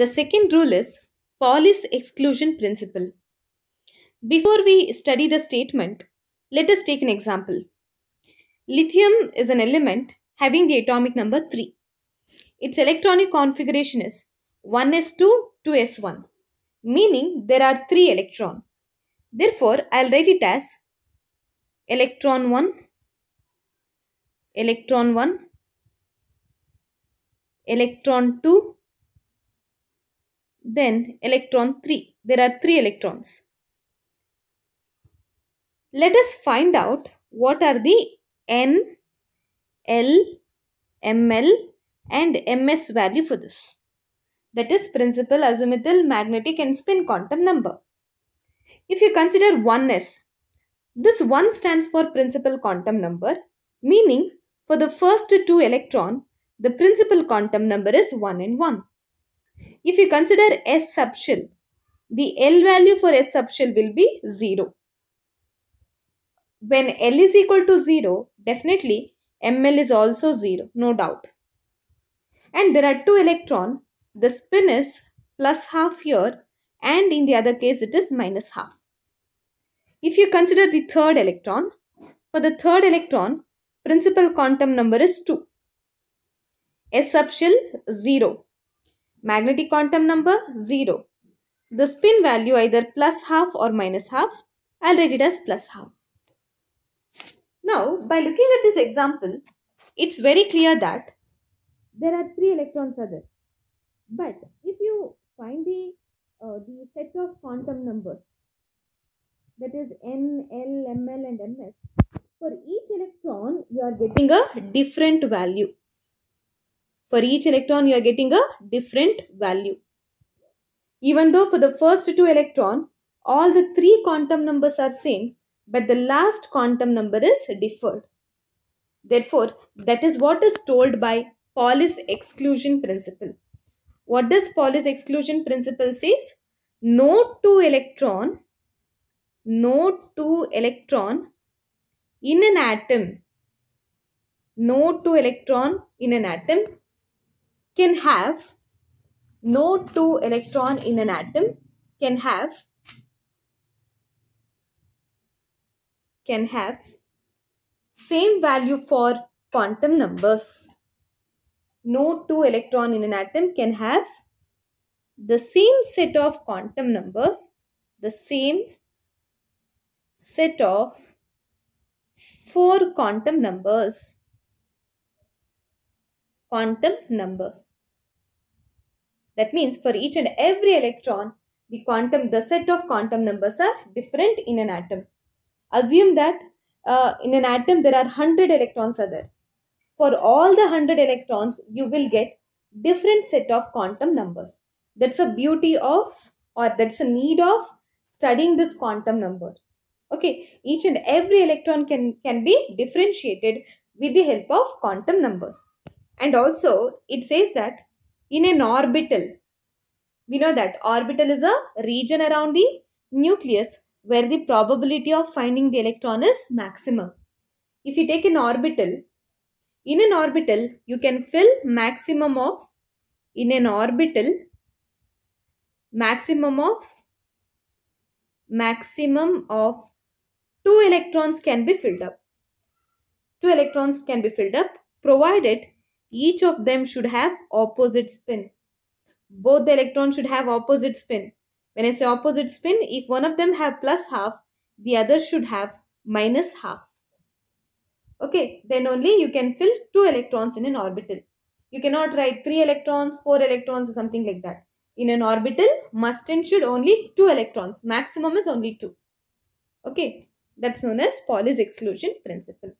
The second rule is Pauli's exclusion principle. Before we study the statement, let us take an example. Lithium is an element having the atomic number 3. Its electronic configuration is 1s2, 2s1, meaning there are 3 electrons. Therefore, I'll write it as electron 1, electron 1, electron 2, then electron 3. There are 3 electrons. Let us find out what are the N, L, ML and MS value for this. That is principal azimuthal magnetic and spin quantum number. If you consider 1s, this 1 stands for principal quantum number meaning for the first two electron, the principal quantum number is 1 and 1. If you consider S subshell, the L value for S subshell will be 0. When L is equal to 0, definitely ML is also 0, no doubt. And there are two electron. The spin is plus half here and in the other case it is minus half. If you consider the third electron, for the third electron, principal quantum number is 2. S subshell 0. Magnetic quantum number 0. The spin value either plus half or minus half. I'll write it as plus half. Now, by looking at this example, it's very clear that there are three electrons are there. But if you find the uh, the set of quantum numbers, that is N, ml, and MS, for each electron, you are getting a different value. For each electron, you are getting a different value. Even though for the first two electron, all the three quantum numbers are same, but the last quantum number is differed. Therefore, that is what is told by Pauli's exclusion principle. What does Pauli's exclusion principle says? No two electron, no two electron in an atom, no two electron in an atom can have no two electron in an atom can have can have same value for quantum numbers. No two electron in an atom can have the same set of quantum numbers, the same set of four quantum numbers quantum numbers. That means for each and every electron, the quantum, the set of quantum numbers are different in an atom. Assume that uh, in an atom there are 100 electrons are there. For all the 100 electrons, you will get different set of quantum numbers. That's a beauty of or that's a need of studying this quantum number. Okay, each and every electron can, can be differentiated with the help of quantum numbers. And also, it says that in an orbital, we know that orbital is a region around the nucleus where the probability of finding the electron is maximum. If you take an orbital, in an orbital, you can fill maximum of, in an orbital, maximum of, maximum of 2 electrons can be filled up. 2 electrons can be filled up provided each of them should have opposite spin. Both the electrons should have opposite spin. When I say opposite spin, if one of them have plus half, the other should have minus half. Okay, then only you can fill two electrons in an orbital. You cannot write three electrons, four electrons or something like that. In an orbital, must and should only two electrons. Maximum is only two. Okay, that's known as Pauli's exclusion principle.